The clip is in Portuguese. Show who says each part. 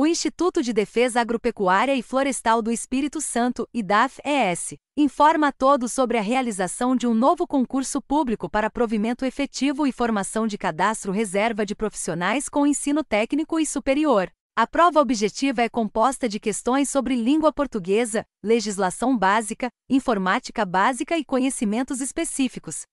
Speaker 1: O Instituto de Defesa Agropecuária e Florestal do Espírito Santo, IDAF-ES, informa a todos sobre a realização de um novo concurso público para provimento efetivo e formação de cadastro reserva de profissionais com ensino técnico e superior. A prova objetiva é composta de questões sobre língua portuguesa, legislação básica, informática básica e conhecimentos específicos,